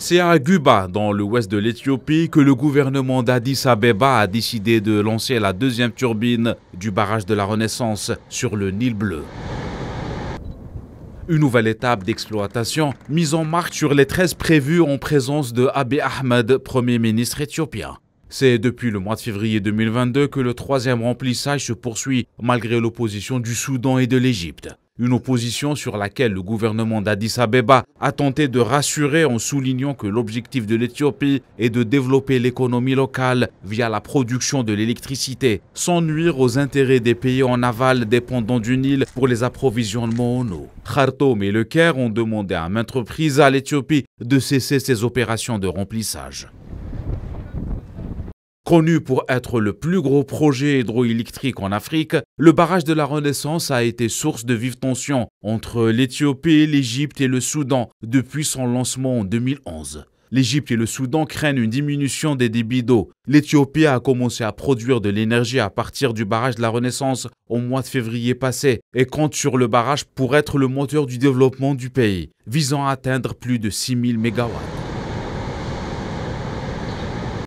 C'est à Guba, dans le ouest de l'Éthiopie, que le gouvernement d'Addis Abeba a décidé de lancer la deuxième turbine du barrage de la Renaissance sur le Nil Bleu. Une nouvelle étape d'exploitation mise en marche sur les 13 prévues en présence de Abiy Ahmed, Premier ministre éthiopien. C'est depuis le mois de février 2022 que le troisième remplissage se poursuit malgré l'opposition du Soudan et de l'Égypte. Une opposition sur laquelle le gouvernement d'Addis Abeba a tenté de rassurer en soulignant que l'objectif de l'Éthiopie est de développer l'économie locale via la production de l'électricité, sans nuire aux intérêts des pays en aval dépendant du Nil pour les approvisionnements en eau. Khartoum et le Caire ont demandé à maintes reprises à l'Éthiopie de cesser ses opérations de remplissage. Connu pour être le plus gros projet hydroélectrique en Afrique, le barrage de la Renaissance a été source de vives tensions entre l'Éthiopie, l'Égypte et le Soudan depuis son lancement en 2011. L'Égypte et le Soudan craignent une diminution des débits d'eau. L'Éthiopie a commencé à produire de l'énergie à partir du barrage de la Renaissance au mois de février passé et compte sur le barrage pour être le moteur du développement du pays, visant à atteindre plus de 6000 MW.